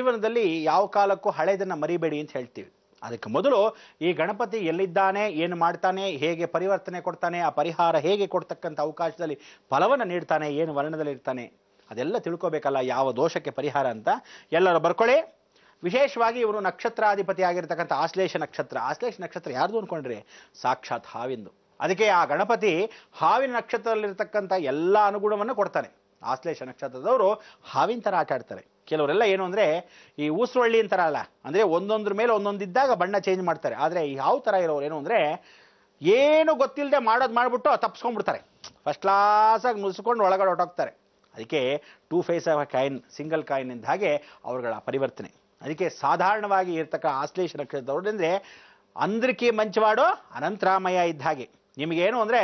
ಜೀವನದಲ್ಲಿ ಯಾವ ಕಾಲಕ್ಕೂ ಹಳೆಯದನ್ನ ಮರಿಬೇಡಿ ಅಂತ ಹೇಳ್ತೀವಿ ಅದಕ್ಕೆ ಮೊದಲು ಈ ಗಣಪತಿ ಎಲ್ಲಿದ್ದಾನೆ ಏನು ಮಾಡ್ತಾನೆ ಹೇಗೆ ಪರಿವರ್ತನೆ ಕೊಡ್ತಾನೆ ಆ ಪರಿಹಾರ ಹೇಗೆ ಕೊಡ್ತಕ್ಕಂಥ ಅವಕಾಶದಲ್ಲಿ ಫಲವನ್ನು ನೀಡ್ತಾನೆ ಏನು ವರ್ಣದಲ್ಲಿರ್ತಾನೆ ಅದೆಲ್ಲ ತಿಳ್ಕೋಬೇಕಲ್ಲ ಯಾವ ದೋಷಕ್ಕೆ ಪರಿಹಾರ ಅಂತ ಎಲ್ಲರೂ ಬರ್ಕೊಳ್ಳಿ ವಿಶೇಷವಾಗಿ ಇವರು ನಕ್ಷತ್ರಾಧಿಪತಿ ಆಗಿರ್ತಕ್ಕಂಥ ಆಶ್ಲೇಷ ನಕ್ಷತ್ರ ಆಶ್ಲೇಷ ನಕ್ಷತ್ರ ಯಾರ್ದು ಅನ್ಕೊಂಡ್ರಿ ಸಾಕ್ಷಾತ್ ಹಾವಿಂದು ಅದಕ್ಕೆ ಆ ಗಣಪತಿ ಹಾವಿನ ನಕ್ಷತ್ರದಲ್ಲಿರ್ತಕ್ಕಂಥ ಎಲ್ಲ ಅನುಗುಣವನ್ನು ಕೊಡ್ತಾನೆ ಆಶ್ಲೇಷ ನಕ್ಷತ್ರದವರು ಹಾವಿನ ಥರ ಆಟ ಆಡ್ತಾರೆ ಕೆಲವರೆಲ್ಲ ಏನು ಅಂದರೆ ಈ ಊಸರೊಳ್ಳಿ ಅಲ್ಲ ಅಂದರೆ ಒಂದೊಂದ್ರ ಮೇಲೆ ಒಂದೊಂದಿದ್ದಾಗ ಬಣ್ಣ ಚೇಂಜ್ ಮಾಡ್ತಾರೆ ಆದರೆ ಯಾವ ಥರ ಇರೋರು ಏನು ಅಂದರೆ ಏನು ಗೊತ್ತಿಲ್ಲದೆ ಮಾಡೋದು ಮಾಡಿಬಿಟ್ಟು ತಪ್ಪಿಸ್ಕೊಂಡ್ಬಿಡ್ತಾರೆ ಫಸ್ಟ್ ಕ್ಲಾಸಾಗಿ ಮುಗಿಸ್ಕೊಂಡು ಒಳಗಡೆ ಹೊಟ್ಟೋಗ್ತಾರೆ ಅದಕ್ಕೆ two face of coin single coin ಇದ್ದ ಹಾಗೆ ಅವರುಗಳ ಪರಿವರ್ತನೆ ಅದಕ್ಕೆ ಸಾಧಾರಣವಾಗಿ ಇರ್ತಕ್ಕ ಆಶ್ಲೇಷ ನಕ್ಷತ್ರದವ್ರು ಅಂದರೆ ಅಂದ್ರಿಕೆ ಮಂಚವಾಡೋ ಅನಂತರಾಮಯ ಇದ್ದ ಹಾಗೆ ನಿಮಗೇನು ಅಂದರೆ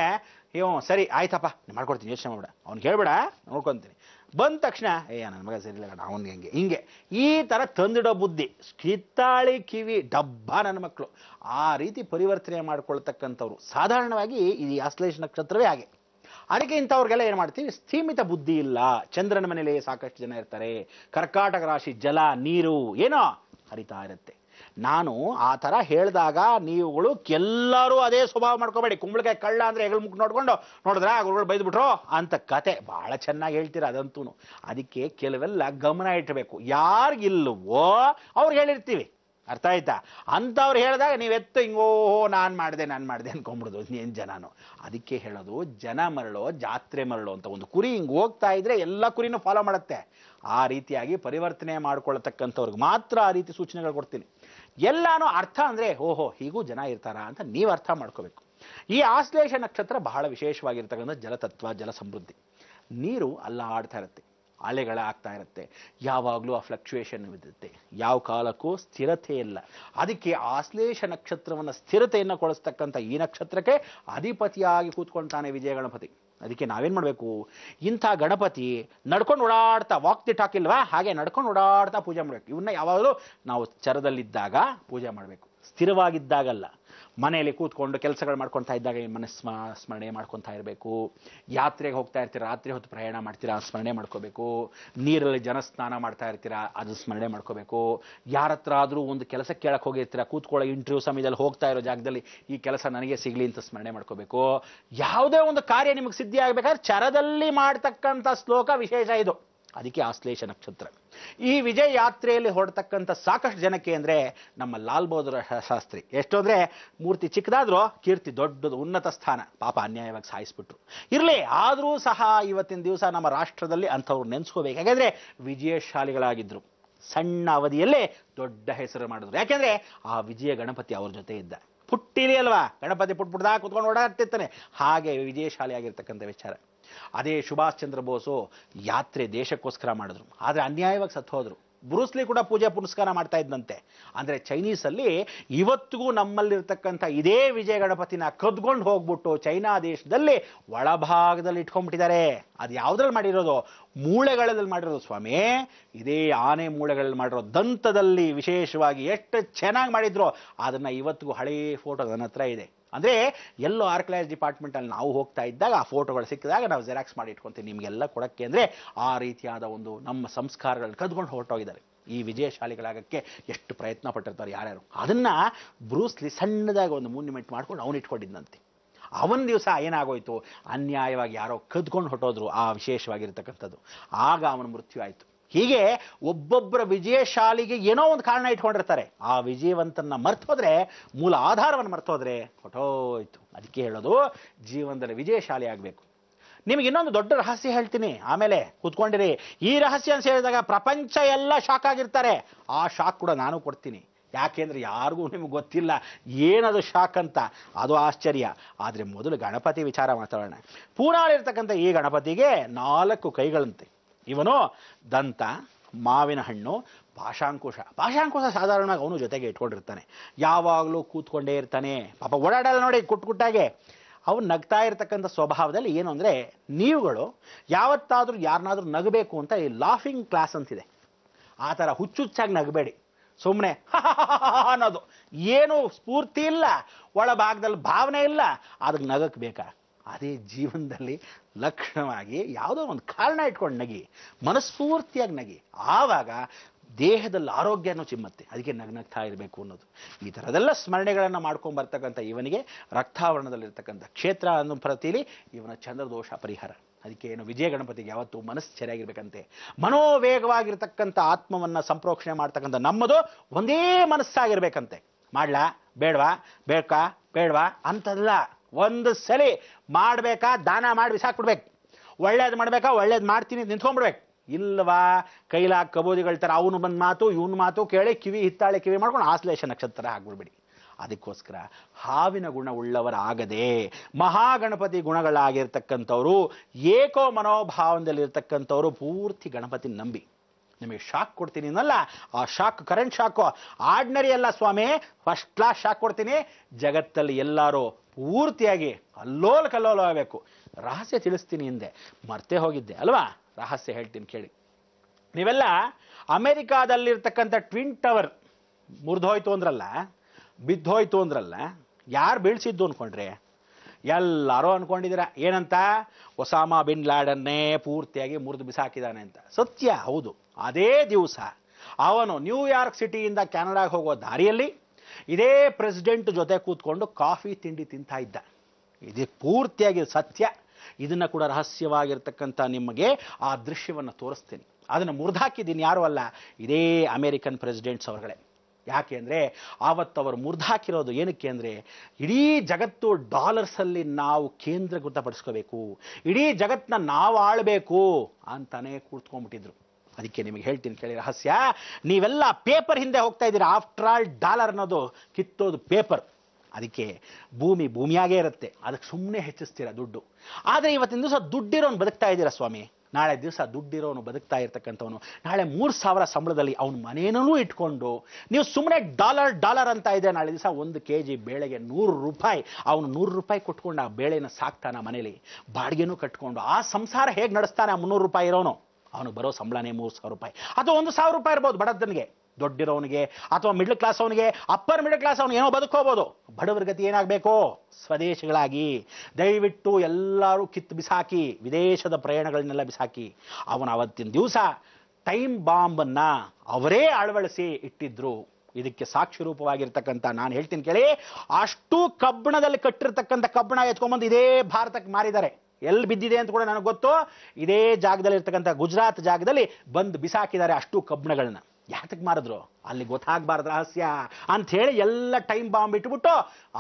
ಇವ ಸರಿ ಆಯ್ತಪ್ಪ ಮಾಡ್ಕೊಡ್ತೀನಿ ಯೋಚನೆ ಮಾಡ್ಬೇಡ ಅವ್ನು ಹೇಳ್ಬೇಡ ನೋಡ್ಕೊತೀನಿ ಬಂದ ತಕ್ಷಣ ಏ ನನ್ನ ಮಗ ಸರಿ ಇಲ್ಲ ಅವನಿಗೆ ಹೆಂಗೆ ಹಿಂಗೆ ಈ ಥರ ತಂದಿಡೋ ಬುದ್ಧಿ ಕಿತ್ತಾಳಿ ಕಿವಿ ಡಬ್ಬ ನನ್ನ ಮಕ್ಕಳು ಆ ರೀತಿ ಪರಿವರ್ತನೆ ಮಾಡ್ಕೊಳ್ತಕ್ಕಂಥವ್ರು ಸಾಧಾರಣವಾಗಿ ಈ ಆಶ್ಲೇಷ ನಕ್ಷತ್ರವೇ ಹಾಗೆ ಅದಕ್ಕೆ ಇಂಥವ್ರಿಗೆಲ್ಲ ಏನು ಮಾಡ್ತೀವಿ ಸ್ಥೀಮಿತ ಬುದ್ಧಿ ಇಲ್ಲ ಚಂದ್ರನ ಮನೆಯಲ್ಲಿ ಸಾಕಷ್ಟು ಜನ ಇರ್ತಾರೆ ಕರ್ಕಾಟಕ ರಾಶಿ ಜಲ ನೀರು ಏನೋ ಹರಿತಾ ಇರುತ್ತೆ ನಾನು ಆ ಥರ ಹೇಳಿದಾಗ ನೀವುಗಳು ಎಲ್ಲರೂ ಅದೇ ಸ್ವಭಾವ ಮಾಡ್ಕೋಬೇಡಿ ಕುಂಬಳಕಾಯಿ ಕಳ್ಳ ಅಂದರೆ ಹೆಗಲ್ ಮುಖ ನೋಡ್ಕೊಂಡು ನೋಡಿದ್ರೆ ಆ ಗುರುಗಳು ಬೈದ್ಬಿಟ್ರು ಅಂತ ಕತೆ ಭಾಳ ಚೆನ್ನಾಗಿ ಹೇಳ್ತೀರ ಅದಂತೂ ಅದಕ್ಕೆ ಕೆಲವೆಲ್ಲ ಗಮನ ಇಟ್ಟಬೇಕು ಯಾರಿಗಿಲ್ಲವೋ ಅವ್ರು ಹೇಳಿರ್ತೀವಿ ಅರ್ಥ ಆಯ್ತಾ ಅಂಥವ್ರು ಹೇಳಿದಾಗ ನೀವೆತ್ತು ಹಿಂಗೋಹೋ ನಾನು ಮಾಡಿದೆ ನಾನು ಮಾಡಿದೆ ಅನ್ಕೊಂಬಿಡೋದು ಏನು ಜನಾನು ಅದಕ್ಕೆ ಹೇಳೋದು ಜನ ಮರಳೋ ಜಾತ್ರೆ ಮರಳೋ ಅಂತ ಒಂದು ಕುರಿ ಹಿಂಗೆ ಹೋಗ್ತಾ ಇದ್ರೆ ಎಲ್ಲ ಕುರಿನೂ ಫಾಲೋ ಮಾಡುತ್ತೆ ಆ ರೀತಿಯಾಗಿ ಪರಿವರ್ತನೆ ಮಾಡ್ಕೊಳ್ತಕ್ಕಂಥವ್ರಿಗೆ ಮಾತ್ರ ಆ ರೀತಿ ಸೂಚನೆಗಳು ಕೊಡ್ತೀನಿ ಎಲ್ಲಾನು ಅರ್ಥ ಅಂದರೆ ಓಹೋ ಹೀಗೂ ಜನ ಇರ್ತಾರಾ ಅಂತ ನೀವು ಅರ್ಥ ಮಾಡ್ಕೋಬೇಕು ಈ ಆಶ್ಲೇಷ ನಕ್ಷತ್ರ ಬಹಳ ವಿಶೇಷವಾಗಿರ್ತಕ್ಕಂಥ ಜಲತತ್ವ ಜಲ ಸಮೃದ್ಧಿ ನೀರು ಅಲ್ಲ ಆಡ್ತಾ ಇರುತ್ತೆ ಆಗ್ತಾ ಇರುತ್ತೆ ಯಾವಾಗಲೂ ಆ ಫ್ಲಕ್ಚುಯೇಷನ್ ಇರುತ್ತೆ ಯಾವ ಕಾಲಕ್ಕೂ ಸ್ಥಿರತೆ ಇಲ್ಲ ಅದಕ್ಕೆ ಆಶ್ಲೇಷ ನಕ್ಷತ್ರವನ್ನು ಸ್ಥಿರತೆಯನ್ನು ಕೊಡಿಸ್ತಕ್ಕಂಥ ಈ ನಕ್ಷತ್ರಕ್ಕೆ ಅಧಿಪತಿಯಾಗಿ ಕೂತ್ಕೊಳ್ತಾನೆ ವಿಜಯ ಗಣಪತಿ ಅದಕ್ಕೆ ನಾವೇನು ಮಾಡಬೇಕು ಇಂಥ ಗಣಪತಿ ನಡ್ಕೊಂಡು ಓಡಾಡ್ತಾ ವಾಕ್ ಹಾಗೆ ನಡ್ಕೊಂಡು ಓಡಾಡ್ತಾ ಪೂಜೆ ಮಾಡಬೇಕು ಇವನ್ನ ಯಾವಾಗಲೂ ನಾವು ಚರದಲ್ಲಿದ್ದಾಗ ಪೂಜೆ ಮಾಡಬೇಕು ಸ್ಥಿರವಾಗಿದ್ದಾಗಲ್ಲ ಮನೆಯಲ್ಲಿ ಕೂತ್ಕೊಂಡು ಕೆಲಸಗಳು ಮಾಡ್ಕೊತಾ ಇದ್ದಾಗ ಮನೆ ಸ್ಮ ಸ್ಮರಣೆ ಮಾಡ್ಕೊತಾ ಇರಬೇಕು ಯಾತ್ರೆಗೆ ಹೋಗ್ತಾ ಇರ್ತೀರ ರಾತ್ರಿ ಹೊತ್ತು ಪ್ರಯಾಣ ಮಾಡ್ತೀರಾ ಸ್ಮರಣೆ ಮಾಡ್ಕೋಬೇಕು ನೀರಲ್ಲಿ ಜನಸ್ನಾನ ಮಾಡ್ತಾ ಇರ್ತೀರಾ ಅದು ಸ್ಮರಣೆ ಮಾಡ್ಕೋಬೇಕು ಯಾರ ಹತ್ರ ಆದರೂ ಒಂದು ಕೆಲಸ ಕೇಳಕ್ಕೆ ಹೋಗಿರ್ತೀರ ಕೂತ್ಕೊಳ್ಳೋ ಇಂಟರ್ವ್ಯೂ ಸಮಯದಲ್ಲಿ ಹೋಗ್ತಾ ಇರೋ ಜಾಗದಲ್ಲಿ ಈ ಕೆಲಸ ನನಗೆ ಸಿಗಲಿ ಅಂತ ಸ್ಮರಣೆ ಮಾಡ್ಕೋಬೇಕು ಯಾವುದೇ ಒಂದು ಕಾರ್ಯ ನಿಮಗೆ ಸಿದ್ಧಿ ಆಗಬೇಕಾದ್ರೆ ಚರದಲ್ಲಿ ಮಾಡ್ತಕ್ಕಂಥ ಶ್ಲೋಕ ವಿಶೇಷ ಇದು ಅದಕ್ಕೆ ಆಶ್ಲೇಷ ನಕ್ಷತ್ರ ಈ ವಿಜಯ ಯಾತ್ರೆಯಲ್ಲಿ ಹೊರಡ್ತಕ್ಕಂಥ ಸಾಕಷ್ಟು ಜನಕ್ಕೆ ಅಂದರೆ ನಮ್ಮ ಲಾಲ್ ಬಹದ್ದೂರ ಶಾಸ್ತ್ರಿ ಎಷ್ಟು ಅಂದರೆ ಮೂರ್ತಿ ಚಿಕ್ಕದಾದರೂ ಕೀರ್ತಿ ದೊಡ್ಡದು ಉನ್ನತ ಸ್ಥಾನ ಪಾಪ ಅನ್ಯಾಯವಾಗಿ ಸಾಯಿಸ್ಬಿಟ್ರು ಇರಲಿ ಆದರೂ ಸಹ ಇವತ್ತಿನ ದಿವಸ ನಮ್ಮ ರಾಷ್ಟ್ರದಲ್ಲಿ ಅಂಥವ್ರು ನೆನೆಸ್ಕೋಬೇಕು ಯಾಕೆಂದರೆ ವಿಜಯಶಾಲಿಗಳಾಗಿದ್ದರು ಸಣ್ಣ ಅವಧಿಯಲ್ಲೇ ದೊಡ್ಡ ಹೆಸರು ಮಾಡಿದ್ರು ಯಾಕೆಂದರೆ ಆ ವಿಜಯ ಗಣಪತಿ ಅವ್ರ ಜೊತೆ ಇದ್ದ ಪುಟ್ಟಿಲಿ ಅಲ್ವಾ ಗಣಪತಿ ಪುಟ್ ಕೂತ್ಕೊಂಡು ಕುತ್ಕೊಂಡು ಓಡಾಡ್ತಿರ್ತಾನೆ ಹಾಗೆ ವಿಜಯಶಾಲಿ ಆಗಿರ್ತಕ್ಕಂಥ ವಿಚಾರ ಅದೇ ಸುಭಾಷ್ ಚಂದ್ರ ಬೋಸು ಯಾತ್ರೆ ದೇಶಕ್ಕೋಸ್ಕರ ಮಾಡಿದ್ರು ಆದರೆ ಅನ್ಯಾಯವಾಗಿ ಸತ್ತು ಹೋದರು ಬ್ರೂಸ್ಲಿ ಕೂಡ ಪೂಜೆ ಪುನಸ್ಕಾರ ಮಾಡ್ತಾ ಇದ್ದಂತೆ ಅಂದರೆ ಚೈನೀಸಲ್ಲಿ ಇವತ್ತಿಗೂ ನಮ್ಮಲ್ಲಿರ್ತಕ್ಕಂಥ ಇದೇ ವಿಜಯ ಗಣಪತಿನ ಕದ್ಕೊಂಡು ಹೋಗ್ಬಿಟ್ಟು ಚೈನಾ ದೇಶದಲ್ಲಿ ಒಳಭಾಗದಲ್ಲಿ ಇಟ್ಕೊಂಡ್ಬಿಟ್ಟಿದ್ದಾರೆ ಅದು ಯಾವುದ್ರಲ್ಲಿ ಮಾಡಿರೋದು ಮೂಳೆಗಳಲ್ಲಿ ಮಾಡಿರೋದು ಸ್ವಾಮಿ ಇದೇ ಆನೆ ಮೂಳೆಗಳಲ್ಲಿ ಮಾಡಿರೋ ದಂತದಲ್ಲಿ ವಿಶೇಷವಾಗಿ ಎಷ್ಟು ಚೆನ್ನಾಗಿ ಮಾಡಿದ್ರು ಅದನ್ನು ಇವತ್ತಿಗೂ ಹಳೇ ಫೋಟೋ ನನ್ನ ಹತ್ರ ಇದೆ ಅಂದರೆ ಎಲ್ಲೋ ಆರ್ಕಲೈಸ್ ಡಿಪಾರ್ಟ್ಮೆಂಟಲ್ಲಿ ನಾವು ಹೋಗ್ತಾ ಇದ್ದಾಗ ಆ ಫೋಟೋಗಳು ಸಿಕ್ಕಿದಾಗ ನಾವು ಜೆರಾಕ್ಸ್ ಮಾಡಿ ಇಟ್ಕೊತೀವಿ ನಿಮಗೆಲ್ಲ ಕೊಡೋಕ್ಕೆ ಅಂದರೆ ಆ ರೀತಿಯಾದ ಒಂದು ನಮ್ಮ ಸಂಸ್ಕಾರಗಳನ್ನ ಕದ್ಕೊಂಡು ಹೊರಟೋಗಿದ್ದಾರೆ ಈ ವಿಜಯಶಾಲಿಗಳಾಗಕ್ಕೆ ಎಷ್ಟು ಪ್ರಯತ್ನ ಪಟ್ಟಿರ್ತಾರೆ ಯಾರ್ಯಾರು ಅದನ್ನು ಬ್ರೂಸ್ಲಿ ಸಣ್ಣದಾಗಿ ಒಂದು ಮೂನ್ಯುಮೆಂಟ್ ಮಾಡ್ಕೊಂಡು ಅವನು ಇಟ್ಕೊಂಡಿದ್ದಂತೆ ಅವನ ದಿವಸ ಏನಾಗೋಯ್ತು ಅನ್ಯಾಯವಾಗಿ ಯಾರೋ ಕದ್ಕೊಂಡು ಹೊಟ್ಟೋದ್ರು ಆ ವಿಶೇಷವಾಗಿರ್ತಕ್ಕಂಥದ್ದು ಆಗ ಅವನ ಮೃತ್ಯು ಆಯಿತು ಹೀಗೆ ಒಬ್ಬೊಬ್ಬರ ವಿಜಯಶಾಲಿಗೆ ಏನೋ ಒಂದು ಕಾರಣ ಇಟ್ಕೊಂಡಿರ್ತಾರೆ ಆ ವಿಜಯವಂತನ ಮರ್ತೋದ್ರೆ ಮೂಲ ಆಧಾರವನ್ನು ಮರ್ತೋದ್ರೆ ಹೊಟ್ಟೋಯ್ತು ಅದಕ್ಕೆ ಹೇಳೋದು ಜೀವನದಲ್ಲಿ ವಿಜಯಶಾಲಿ ಆಗಬೇಕು ನಿಮಗೆ ಇನ್ನೊಂದು ದೊಡ್ಡ ರಹಸ್ಯ ಹೇಳ್ತೀನಿ ಆಮೇಲೆ ಕೂತ್ಕೊಂಡಿರಿ ಈ ರಹಸ್ಯ ಅಂತ ಹೇಳಿದಾಗ ಪ್ರಪಂಚ ಎಲ್ಲ ಶಾಕ್ ಆಗಿರ್ತಾರೆ ಆ ಶಾಕ್ ಕೂಡ ನಾನು ಕೊಡ್ತೀನಿ ಯಾಕೆಂದ್ರೆ ಯಾರಿಗೂ ನಿಮ್ಗೆ ಗೊತ್ತಿಲ್ಲ ಏನದು ಶಾಕ್ ಅಂತ ಅದು ಆಶ್ಚರ್ಯ ಆದರೆ ಮೊದಲು ಗಣಪತಿ ವಿಚಾರ ಮಾತಾಡೋಣ ಪೂನಾಳಿರ್ತಕ್ಕಂಥ ಈ ಗಣಪತಿಗೆ ನಾಲ್ಕು ಕೈಗಳಂತೆ ಇವನು ದಂತ ಮಾವಿನ ಹಣ್ಣು ಪಾಶಾಂಕುಶ ಪಾಶಾಂಕುಶ ಸಾಧಾರಣವಾಗಿ ಅವನು ಜೊತೆಗೆ ಇಟ್ಕೊಂಡಿರ್ತಾನೆ ಯಾವಾಗಲೂ ಕೂತ್ಕೊಂಡೇ ಇರ್ತಾನೆ ಪಾಪ ಓಡಾಡಲ್ಲ ನೋಡಿ ಕುಟ್ಟು ಕುಟ್ಟಾಗೆ ಅವನು ನಗ್ತಾ ಇರ್ತಕ್ಕಂಥ ಸ್ವಭಾವದಲ್ಲಿ ಏನು ಅಂದರೆ ನೀವುಗಳು ಯಾವತ್ತಾದರೂ ಯಾರನ್ನಾದರೂ ನಗಬೇಕು ಅಂತ ಈ ಲಾಫಿಂಗ್ ಕ್ಲಾಸ್ ಅಂತಿದೆ ಆ ಥರ ಹುಚ್ಚುಚ್ಚಾಗಿ ನಗಬೇಡಿ ಸುಮ್ಮನೆ ಅನ್ನೋದು ಏನು ಸ್ಫೂರ್ತಿ ಇಲ್ಲ ಒಳಭಾಗದಲ್ಲಿ ಭಾವನೆ ಇಲ್ಲ ಅದಕ್ಕೆ ನಗಕ್ಕೆ ಬೇಕಾ ಅದೇ ಜೀವನದಲ್ಲಿ ಲಕ್ಷಣವಾಗಿ ಯಾವುದೋ ಒಂದು ಕಾರಣ ಇಟ್ಕೊಂಡು ನಗಿ ಮನಸ್ಫೂರ್ತಿಯಾಗಿ ನಗಿ ಆವಾಗ ದೇಹದಲ್ಲಿ ಆರೋಗ್ಯನೂ ಚಿಮ್ಮತ್ತೆ ಅದಕ್ಕೆ ನಗ್ನಗ್ತಾ ಇರಬೇಕು ಅನ್ನೋದು ಈ ಥರದೆಲ್ಲ ಸ್ಮರಣೆಗಳನ್ನು ಮಾಡ್ಕೊಂಡು ಬರ್ತಕ್ಕಂಥ ಇವನಿಗೆ ರಕ್ತಾವರಣದಲ್ಲಿರ್ತಕ್ಕಂಥ ಕ್ಷೇತ್ರ ಅನ್ನೋ ಪ್ರತಿಲಿ ಇವನ ಚಂದ್ರದೋಷ ಪರಿಹಾರ ಅದಕ್ಕೆ ಏನು ವಿಜಯ ಗಣಪತಿಗೆ ಯಾವತ್ತೂ ಮನಸ್ಸು ಸರಿಯಾಗಿರ್ಬೇಕಂತೆ ಮನೋವೇಗವಾಗಿರ್ತಕ್ಕಂಥ ಆತ್ಮವನ್ನು ಸಂಪ್ರೋಕ್ಷಣೆ ಮಾಡ್ತಕ್ಕಂಥ ನಮ್ಮದು ಒಂದೇ ಮನಸ್ಸಾಗಿರ್ಬೇಕಂತೆ ಮಾಡ್ಲಾ ಬೇಡವಾ ಬೇಕಾ ಬೇಡವಾ ಅಂತಲ್ಲ ಒಂದು ಸಲಿ ಮಾಡಬೇಕಾ ದಾನ ಮಾಡಿ ಬಿಸಾಕ್ಬಿಡ್ಬೇಕು ಒಳ್ಳೇದು ಮಾಡಬೇಕಾ ಒಳ್ಳೇದು ಮಾಡ್ತೀನಿ ನಿಂತ್ಕೊಂಡ್ಬಿಡ್ಬೇಕು ಇಲ್ವಾ ಕೈಲಾ ಕಬೋದಿಗಳ ತರ ಅವನು ಬಂದ ಮಾತು ಇವನ ಮಾತು ಕೇಳಿ ಕಿವಿ ಹಿತ್ತಾಳೆ ಕಿವಿ ಮಾಡ್ಕೊಂಡು ಆಶ್ಲೇಷ ನಕ್ಷತ್ರ ಹಾಕ್ಬಿಡ್ಬಿಡಿ ಅದಕ್ಕೋಸ್ಕರ ಹಾವಿನ ಗುಣ ಉಳ್ಳವರಾಗದೆ ಮಹಾಗಣಪತಿ ಗುಣಗಳಾಗಿರ್ತಕ್ಕಂಥವ್ರು ಏಕೋ ಮನೋಭಾವನದಲ್ಲಿರ್ತಕ್ಕಂಥವ್ರು ಪೂರ್ತಿ ಗಣಪತಿ ನಂಬಿ ನಿಮಗೆ ಶಾಕ್ ಕೊಡ್ತೀನಿ ಅನ್ನಲ್ಲ ಆ ಶಾಕ್ ಕರೆಂಟ್ ಶಾಕು ಆರ್ಡಿನರಿ ಅಲ್ಲ ಸ್ವಾಮಿ ಫಸ್ಟ್ ಕ್ಲಾಸ್ ಶಾಕ್ ಕೊಡ್ತೀನಿ ಜಗತ್ತಲ್ಲಿ ಎಲ್ಲರೂ ಪೂರ್ತಿಯಾಗಿ ಅಲ್ಲೋಲ್ ಕಲ್ಲೋಲ ಆಗಬೇಕು ರಹಸ್ಯ ತಿಳಿಸ್ತೀನಿ ಹಿಂದೆ ಮರ್ತೇ ಹೋಗಿದ್ದೆ ಅಲ್ವಾ ರಹಸ್ಯ ಹೇಳ್ತೀನಿ ಕೇಳಿ ನೀವೆಲ್ಲ ಅಮೆರಿಕಾದಲ್ಲಿರ್ತಕ್ಕಂಥ ಟ್ವಿನ್ ಟವರ್ ಮುರಿದೋಯ್ತು ಅಂದ್ರಲ್ಲ ಬಿದ್ದೋಯ್ತು ಅಂದ್ರಲ್ಲ ಯಾರು ಬೀಳಿಸಿದ್ದು ಅಂದ್ಕೊಂಡ್ರಿ ಎಲ್ಲರೂ ಅಂದ್ಕೊಂಡಿದ್ದೀರ ಏನಂತ ಒಸಾಮಾ ಬಿನ್ ಲಾಡನ್ನೇ ಪೂರ್ತಿಯಾಗಿ ಮುರಿದು ಬಿಸಾಕಿದ್ದಾನೆ ಅಂತ ಸತ್ಯ ಹೌದು ಅದೇ ದಿವಸ ಅವನು ನ್ಯೂಯಾರ್ಕ್ ಸಿಟಿಯಿಂದ ಕೆನಡಾಗೆ ಹೋಗೋ ದಾರಿಯಲ್ಲಿ ಇದೇ ಪ್ರೆಸಿಡೆಂಟ್ ಜೊತೆ ಕೂತ್ಕೊಂಡು ಕಾಫಿ ತಿಂಡಿ ತಿಂತಾ ಇದ್ದ ಇದು ಪೂರ್ತಿಯಾಗಿ ಸತ್ಯ ಇದನ್ನು ಕೂಡ ರಹಸ್ಯವಾಗಿರ್ತಕ್ಕಂಥ ನಿಮಗೆ ಆ ದೃಶ್ಯವನ್ನು ತೋರಿಸ್ತೀನಿ ಅದನ್ನು ಮುರಿದಾಕಿದ್ದೀನಿ ಯಾರು ಅಲ್ಲ ಇದೇ ಅಮೇರಿಕನ್ ಪ್ರೆಸಿಡೆಂಟ್ಸ್ ಅವರುಗಳೇ ಯಾಕೆ ಅಂದರೆ ಅವರು ಮುರಿದಾಕಿರೋದು ಏನಕ್ಕೆ ಅಂದರೆ ಇಡೀ ಜಗತ್ತು ಡಾಲರ್ಸಲ್ಲಿ ನಾವು ಕೇಂದ್ರಗೃತಪಡಿಸ್ಕೋಬೇಕು ಇಡೀ ಜಗತ್ತನ್ನ ನಾವು ಆಳಬೇಕು ಅಂತಲೇ ಕೂತ್ಕೊಂಡ್ಬಿಟ್ಟಿದ್ರು ಅದಕ್ಕೆ ನಿಮಗೆ ಹೇಳ್ತೀನಿ ಕೇಳಿ ರಹಸ್ಯ ನೀವೆಲ್ಲ ಪೇಪರ್ ಹಿಂದೆ ಹೋಗ್ತಾ ಇದ್ದೀರಾ ಆಫ್ಟರ್ ಆಲ್ ಡಾಲರ್ ಅನ್ನೋದು ಕಿತ್ತೋದು ಪೇಪರ್ ಅದಕ್ಕೆ ಭೂಮಿ ಭೂಮಿಯಾಗೇ ಇರುತ್ತೆ ಅದಕ್ಕೆ ಸುಮ್ಮನೆ ಹೆಚ್ಚಿಸ್ತೀರ ದುಡ್ಡು ಆದರೆ ಇವತ್ತಿನ ದಿವಸ ದುಡ್ಡಿರೋನು ಬದುಕ್ತಾ ಇದ್ದೀರಾ ಸ್ವಾಮಿ ನಾಳೆ ದಿವಸ ದುಡ್ಡಿರೋನು ಬದುಕ್ತಾ ಇರ್ತಕ್ಕಂಥವನು ನಾಳೆ ಮೂರು ಸಾವಿರ ಸಂಬಳದಲ್ಲಿ ಅವನ ಮನೇನೂ ಇಟ್ಕೊಂಡು ನೀವು ಸುಮ್ಮನೆ ಡಾಲರ್ ಡಾಲರ್ ಅಂತ ಇದೆ ನಾಳೆ ದಿವಸ ಒಂದು ಕೆ ಜಿ ಬೇಳೆಗೆ ನೂರು ರೂಪಾಯಿ ಅವನು ನೂರು ರೂಪಾಯಿ ಕೊಟ್ಕೊಂಡು ಆ ಬೇಳೆನ ಸಾಕ್ತಾನೆ ಮನೇಲಿ ಬಾಡಿಗೆನೂ ಕಟ್ಕೊಂಡು ಆ ಸಂಸಾರ ಹೇಗೆ ನಡೆಸ್ತಾನೆ ಆ ಮುನ್ನೂರು ರೂಪಾಯಿ ಇರೋನು ಅವನು ಬರೋ ಸಂಬಳನೇ ಮೂರು ಸಾವಿರ ರೂಪಾಯಿ ಅಥವಾ ಒಂದು ಸಾವಿರ ರೂಪಾಯಿ ಇರ್ಬೋದು ಬಡತನಿಗೆ ದೊಡ್ಡಿರೋನಿಗೆ ಅಥವಾ ಮಿಡ್ಲ್ ಕ್ಲಾಸ್ ಅವನಿಗೆ ಅಪ್ಪರ್ ಮಿಡ್ಲ್ ಕ್ಲಾಸ್ ಅವನಿಗೆ ಏನೋ ಬದುಕೋಬೋದು ಬಡವರ ಗತಿ ಏನಾಗಬೇಕು ಸ್ವದೇಶಗಳಾಗಿ ದಯವಿಟ್ಟು ಎಲ್ಲರೂ ಕಿತ್ತು ಬಿಸಾಕಿ ವಿದೇಶದ ಪ್ರಯಾಣಗಳನ್ನೆಲ್ಲ ಬಿಸಾಕಿ ಅವನ ಅವತ್ತಿನ ದಿವಸ ಟೈಮ್ ಬಾಂಬನ್ನು ಅವರೇ ಅಳವಡಿಸಿ ಇಟ್ಟಿದ್ರು ಇದಕ್ಕೆ ಸಾಕ್ಷಿ ರೂಪವಾಗಿರ್ತಕ್ಕಂಥ ನಾನು ಹೇಳ್ತೀನಿ ಕೇಳಿ ಅಷ್ಟು ಕಬ್ಬಣದಲ್ಲಿ ಕಟ್ಟಿರ್ತಕ್ಕಂಥ ಕಬ್ಬಣ ಎತ್ಕೊಂಡ್ಬಂದು ಇದೇ ಭಾರತಕ್ಕೆ ಮಾರಿದ್ದಾರೆ ಎಲ್ಲಿ ಬಿದ್ದಿದೆ ಅಂತ ಕೂಡ ನನಗೆ ಗೊತ್ತು ಇದೇ ಜಾಗದಲ್ಲಿ ಇರ್ತಕ್ಕಂಥ ಗುಜರಾತ್ ಜಾಗದಲ್ಲಿ ಬಂದು ಬಿಸಾಕಿದ್ದಾರೆ ಅಷ್ಟು ಕಬ್ಬಣಗಳನ್ನ ಯಾತಕ್ಕೆ ಮಾರಿದ್ರು ಅಲ್ಲಿ ಗೊತ್ತಾಗಬಾರ್ದು ರಹಸ್ಯ ಹೇಳಿ ಎಲ್ಲ ಟೈಮ್ ಬಾಂಬ್ ಇಟ್ಬಿಟ್ಟು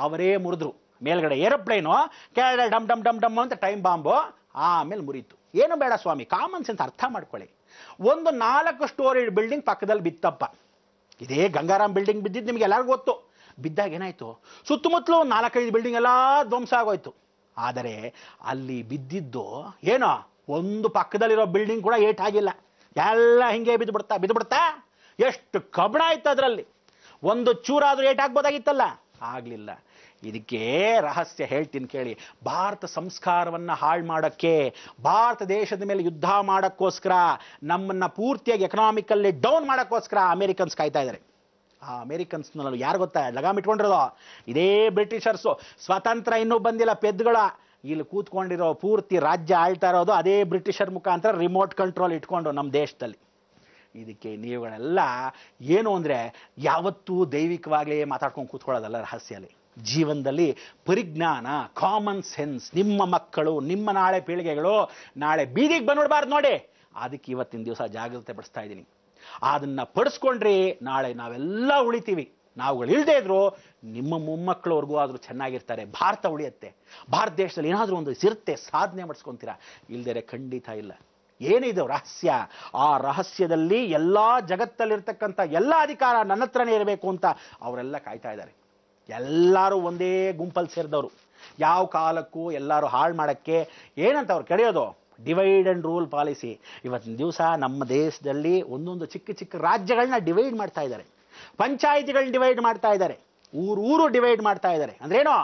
ಅವರೇ ಮುರಿದ್ರು ಮೇಲ್ಗಡೆ ಏರೋಪ್ಲೇನು ಕೆಳಗಡೆ ಡಮ್ ಡಮ್ ಡಮ್ ಡಮ್ ಅಂತ ಟೈಮ್ ಬಾಂಬು ಆಮೇಲೆ ಮುರಿಯಿತು ಏನು ಬೇಡ ಸ್ವಾಮಿ ಕಾಮನ್ ಸೆನ್ಸ್ ಅರ್ಥ ಮಾಡ್ಕೊಳ್ಳಿ ಒಂದು ನಾಲ್ಕು ಸ್ಟೋರಿ ಬಿಲ್ಡಿಂಗ್ ಪಕ್ಕದಲ್ಲಿ ಬಿತ್ತಪ್ಪ ಇದೇ ಗಂಗಾರಾಮ್ ಬಿಲ್ಡಿಂಗ್ ಬಿದ್ದಿದ್ದು ನಿಮಗೆ ಎಲ್ಲರಿಗೂ ಗೊತ್ತು ಬಿದ್ದಾಗ ಏನಾಯಿತು ಸುತ್ತಮುತ್ತಲೂ ನಾಲ್ಕೈದು ಬಿಲ್ಡಿಂಗ್ ಎಲ್ಲ ಧ್ವಂಸ ಆಗೋಯ್ತು ಆದರೆ ಅಲ್ಲಿ ಬಿದ್ದಿದ್ದು ಏನೋ ಒಂದು ಪಕ್ಕದಲ್ಲಿರೋ ಬಿಲ್ಡಿಂಗ್ ಕೂಡ ಏಟಾಗಿಲ್ಲ ಎಲ್ಲ ಹಿಂಗೆ ಬಿದ್ದು ಬಿಡ್ತಾ ಎಷ್ಟು ಕಬಣ ಇತ್ತು ಅದರಲ್ಲಿ ಒಂದು ಚೂರಾದರೂ ಏಟಾಗ್ಬೋದಾಗಿತ್ತಲ್ಲ ಆಗಲಿಲ್ಲ ಇದಕ್ಕೆ ರಹಸ್ಯ ಹೇಳ್ತೀನಿ ಕೇಳಿ ಭಾರತ ಸಂಸ್ಕಾರವನ್ನು ಹಾಳು ಮಾಡೋಕ್ಕೆ ಭಾರತ ದೇಶದ ಮೇಲೆ ಯುದ್ಧ ಮಾಡೋಕ್ಕೋಸ್ಕರ ನಮ್ಮನ್ನು ಪೂರ್ತಿಯಾಗಿ ಎಕನಾಮಿಕಲ್ಲಿ ಡೌನ್ ಮಾಡೋಕ್ಕೋಸ್ಕರ ಅಮೆರಿಕನ್ಸ್ ಕಾಯ್ತಾ ಇದ್ದಾರೆ ಆ ಅಮೇರಿಕನ್ಸ್ನಲ್ಲ ಯಾರು ಗೊತ್ತಾ ಲಗಾಮ್ ಇಟ್ಕೊಂಡಿರೋದು ಇದೇ ಬ್ರಿಟಿಷರ್ಸು ಸ್ವಾತಂತ್ರ್ಯ ಇನ್ನೂ ಬಂದಿಲ್ಲ ಪೆದ್ಗಳ ಇಲ್ಲಿ ಕೂತ್ಕೊಂಡಿರೋ ಪೂರ್ತಿ ರಾಜ್ಯ ಆಳ್ತಾ ಇರೋದು ಅದೇ ಬ್ರಿಟಿಷರ್ ಮುಖಾಂತರ ರಿಮೋಟ್ ಕಂಟ್ರೋಲ್ ಇಟ್ಕೊಂಡು ನಮ್ಮ ದೇಶದಲ್ಲಿ ಇದಕ್ಕೆ ನೀವುಗಳೆಲ್ಲ ಏನು ಅಂದರೆ ಯಾವತ್ತೂ ದೈವಿಕವಾಗಲೇ ಮಾತಾಡ್ಕೊಂಡು ಕೂತ್ಕೊಳ್ಳೋದಲ್ಲ ರಹಸ್ಯಲ್ಲಿ ಜೀವನದಲ್ಲಿ ಪರಿಜ್ಞಾನ ಕಾಮನ್ ಸೆನ್ಸ್ ನಿಮ್ಮ ಮಕ್ಕಳು ನಿಮ್ಮ ನಾಳೆ ಪೀಳಿಗೆಗಳು ನಾಳೆ ಬೀದಿಗೆ ಬಂದ್ಬಿಡ್ಬಾರ್ದು ನೋಡಿ ಅದಕ್ಕೆ ಇವತ್ತಿನ ದಿವಸ ಜಾಗ್ರತೆ ಪಡಿಸ್ತಾ ಇದ್ದೀನಿ ಅದನ್ನು ಪಡಿಸ್ಕೊಂಡ್ರಿ ನಾಳೆ ನಾವೆಲ್ಲ ಉಳಿತೀವಿ ನಾವುಗಳು ಇಲ್ಲದೆ ಇದ್ರು ನಿಮ್ಮ ಮೊಮ್ಮಕ್ಕಳವರೆಗೂ ಆದರೂ ಚೆನ್ನಾಗಿರ್ತಾರೆ ಭಾರತ ಉಳಿಯುತ್ತೆ ಭಾರತ ದೇಶದಲ್ಲಿ ಏನಾದರೂ ಒಂದು ಸಿರುತ್ತೆ ಸಾಧನೆ ಮಾಡಿಸ್ಕೊತೀರಾ ಇಲ್ದೇ ಖಂಡಿತ ಇಲ್ಲ ಏನಿದು ರಹಸ್ಯ ಆ ರಹಸ್ಯದಲ್ಲಿ ಎಲ್ಲ ಜಗತ್ತಲ್ಲಿರ್ತಕ್ಕಂಥ ಎಲ್ಲ ಅಧಿಕಾರ ನನ್ನ ಹತ್ರನೇ ಇರಬೇಕು ಅಂತ ಅವರೆಲ್ಲ ಕಾಯ್ತಾ ಇದ್ದಾರೆ ಎಲ್ಲರೂ ಒಂದೇ ಗುಂಪಲ್ಲಿ ಸೇರಿದವರು ಯಾವ ಕಾಲಕ್ಕೂ ಎಲ್ಲರೂ ಹಾಳು ಮಾಡೋಕ್ಕೆ ಏನಂತ ಅವ್ರು ಕರೆಯೋದು ಡಿವೈಡ್ ಆ್ಯಂಡ್ ರೂಲ್ ಪಾಲಿಸಿ ಇವತ್ತಿನ ದಿವಸ ನಮ್ಮ ದೇಶದಲ್ಲಿ ಒಂದೊಂದು ಚಿಕ್ಕ ಚಿಕ್ಕ ರಾಜ್ಯಗಳನ್ನ ಡಿವೈಡ್ ಮಾಡ್ತಾ ಇದ್ದಾರೆ ಪಂಚಾಯಿತಿಗಳನ್ನ ಡಿವೈಡ್ ಮಾಡ್ತಾ ಇದ್ದಾರೆ ಊರು ಊರು ಡಿವೈಡ್ ಮಾಡ್ತಾ ಇದ್ದಾರೆ ಅಂದ್ರೇನೋ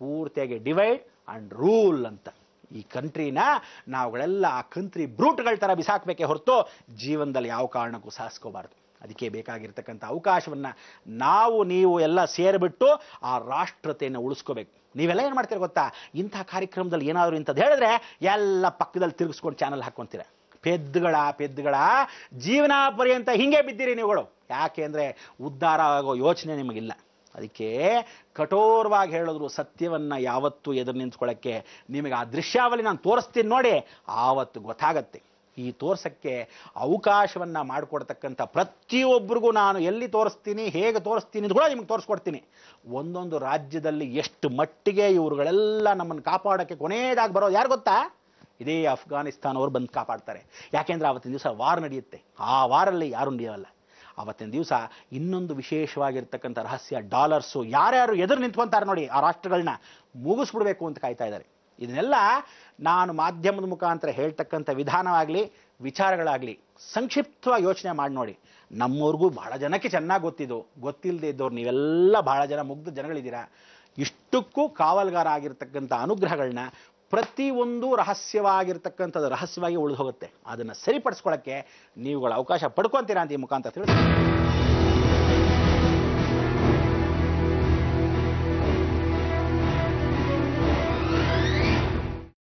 ಪೂರ್ತಿಯಾಗಿ ಡಿವೈಡ್ ಆ್ಯಂಡ್ ರೂಲ್ ಅಂತ ಈ ಕಂಟ್ರಿನ ನಾವುಗಳೆಲ್ಲ ಆ ಕಂಟ್ರಿ ಬ್ರೂಟ್ಗಳ ಥರ ಬಿಸಾಕಬೇಕೆ ಹೊರತು ಜೀವನದಲ್ಲಿ ಯಾವ ಕಾರಣಕ್ಕೂ ಸಾಸ್ಕೋಬಾರ್ದು ಅದಕ್ಕೆ ಬೇಕಾಗಿರ್ತಕ್ಕಂಥ ಅವಕಾಶವನ್ನು ನಾವು ನೀವು ಎಲ್ಲ ಸೇರಿಬಿಟ್ಟು ಆ ರಾಷ್ಟ್ರತೆಯನ್ನು ಉಳಿಸ್ಕೋಬೇಕು ನೀವೆಲ್ಲ ಏನು ಮಾಡ್ತೀರ ಗೊತ್ತಾ ಇಂಥ ಕಾರ್ಯಕ್ರಮದಲ್ಲಿ ಏನಾದರೂ ಇಂಥದ್ದು ಹೇಳಿದ್ರೆ ಎಲ್ಲ ಪಕ್ಕದಲ್ಲಿ ತಿರುಗಿಸ್ಕೊಂಡು ಚಾನಲ್ ಹಾಕ್ಕೊತೀರ ಪೆದ್ದುಗಳ ಪೆದ್ದುಗಳ ಜೀವನ ಪರ್ಯಂತ ಹಿಂಗೆ ಬಿದ್ದೀರಿ ನೀವುಗಳು ಯಾಕೆ ಅಂದರೆ ಉದ್ಧಾರ ಆಗೋ ಯೋಚನೆ ನಿಮಗಿಲ್ಲ ಅದಕ್ಕೆ ಕಠೋರವಾಗಿ ಹೇಳಿದ್ರು ಸತ್ಯವನ್ನು ಯಾವತ್ತೂ ಎದುರು ನಿಂತ್ಕೊಳ್ಳೋಕ್ಕೆ ನಿಮಗೆ ಆ ದೃಶ್ಯಾವಳಿ ನಾನು ತೋರಿಸ್ತೀನಿ ನೋಡಿ ಆವತ್ತು ಗೊತ್ತಾಗತ್ತೆ ಈ ತೋರ್ಸಕ್ಕೆ ಅವಕಾಶವನ್ನು ಮಾಡಿಕೊಡ್ತಕ್ಕಂಥ ಪ್ರತಿಯೊಬ್ಬರಿಗೂ ನಾನು ಎಲ್ಲಿ ತೋರಿಸ್ತೀನಿ ಹೇಗೆ ತೋರಿಸ್ತೀನಿ ಅಂತ ಕೂಡ ನಿಮ್ಗೆ ತೋರಿಸ್ಕೊಡ್ತೀನಿ ಒಂದೊಂದು ರಾಜ್ಯದಲ್ಲಿ ಎಷ್ಟು ಮಟ್ಟಿಗೆ ಇವರುಗಳೆಲ್ಲ ನಮ್ಮನ್ನು ಕಾಪಾಡೋಕ್ಕೆ ಕೊನೆಯದಾಗಿ ಬರೋದು ಯಾರು ಗೊತ್ತಾ ಇದೇ ಅವರು ಬಂದು ಕಾಪಾಡ್ತಾರೆ ಯಾಕೆಂದರೆ ಆವತ್ತಿನ ದಿವಸ ವಾರ್ ನಡೆಯುತ್ತೆ ಆ ವಾರಲ್ಲಿ ಯಾರು ನಡೆಯೋಲ್ಲ ಆವತ್ತಿನ ದಿವಸ ಇನ್ನೊಂದು ವಿಶೇಷವಾಗಿರ್ತಕ್ಕಂಥ ರಹಸ್ಯ ಡಾಲರ್ಸು ಯಾರ್ಯಾರು ಎದುರು ನಿಂತ್ಕೊಂತಾರೆ ನೋಡಿ ಆ ರಾಷ್ಟ್ರಗಳನ್ನ ಮುಗಿಸ್ಬಿಡ್ಬೇಕು ಅಂತ ಕಾಯ್ತಾ ಇದ್ದಾರೆ ಇದನ್ನೆಲ್ಲ ನಾನು ಮಾಧ್ಯಮದ ಮುಖಾಂತರ ಹೇಳ್ತಕ್ಕಂಥ ವಿಧಾನವಾಗಲಿ ವಿಚಾರಗಳಾಗಲಿ ಸಂಕ್ಷಿಪ್ತವಾಗಿ ಯೋಚನೆ ಮಾಡಿ ನೋಡಿ ನಮ್ಮವ್ರಿಗೂ ಬಹಳ ಜನಕ್ಕೆ ಚೆನ್ನಾಗಿ ಗೊತ್ತಿದ್ದು ಗೊತ್ತಿಲ್ಲದೆ ಇದ್ದವ್ರು ನೀವೆಲ್ಲ ಬಹಳ ಜನ ಮುಗ್ಧ ಜನಗಳಿದ್ದೀರಾ ಇಷ್ಟಕ್ಕೂ ಕಾವಲ್ಗಾರ ಆಗಿರ್ತಕ್ಕಂಥ ಅನುಗ್ರಹಗಳನ್ನ ಪ್ರತಿಯೊಂದು ರಹಸ್ಯವಾಗಿರ್ತಕ್ಕಂಥದ್ದು ರಹಸ್ಯವಾಗಿ ಉಳಿದು ಹೋಗುತ್ತೆ ಅದನ್ನು ಸರಿಪಡಿಸ್ಕೊಳ್ಳೋಕ್ಕೆ ನೀವುಗಳ ಅವಕಾಶ ಪಡ್ಕೊತೀರಾ ಅಂತ ಈ ಮುಖಾಂತರ ತಿಳಿಸ್ತೀನಿ